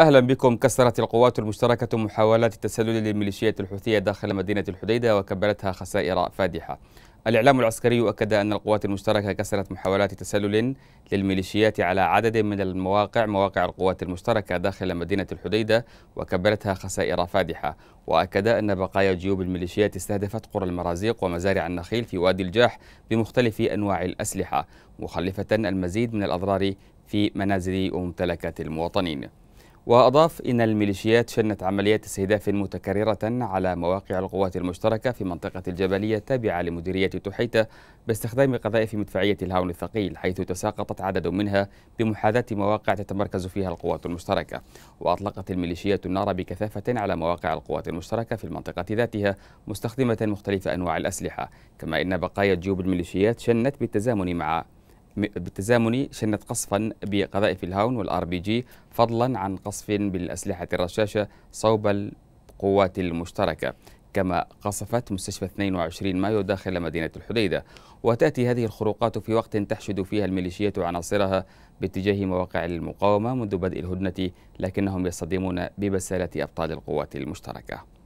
أهلا بكم كسرت القوات المشتركة محاولات التسلل للميليشيات الحوثية داخل مدينة الحديدة وكبلتها خسائر فادحة الإعلام العسكري أكد أن القوات المشتركة كسرت محاولات تسلل للميليشيات على عدد من المواقع مواقع القوات المشتركة داخل مدينة الحديدة وكبلتها خسائر فادحة وأكد أن بقايا جيوب الميليشيات استهدفت قرى المرازيق ومزارع النخيل في وادي الجاح بمختلف أنواع الأسلحة مخلفة المزيد من الأضرار في منازل وممتلكات المواطنين وأضاف إن الميليشيات شنت عمليات استهداف متكررة على مواقع القوات المشتركة في منطقة الجبلية التابعة لمديرية تحيتة باستخدام قذائف مدفعية الهاون الثقيل حيث تساقطت عدد منها بمحاذاة مواقع تتمركز فيها القوات المشتركة وأطلقت الميليشيات النار بكثافة على مواقع القوات المشتركة في المنطقة ذاتها مستخدمة مختلف أنواع الأسلحة كما إن بقايا جيوب الميليشيات شنت بالتزامن مع بالتزامن شنت قصفا بقذائف الهاون والار بي جي فضلا عن قصف بالاسلحه الرشاشه صوب القوات المشتركه كما قصفت مستشفى 22 مايو داخل مدينة الحديدة وتأتي هذه الخروقات في وقت تحشد فيها الميليشيات عناصرها باتجاه مواقع المقاومة منذ بدء الهدنة لكنهم يصطدمون ببسالة أبطال القوات المشتركة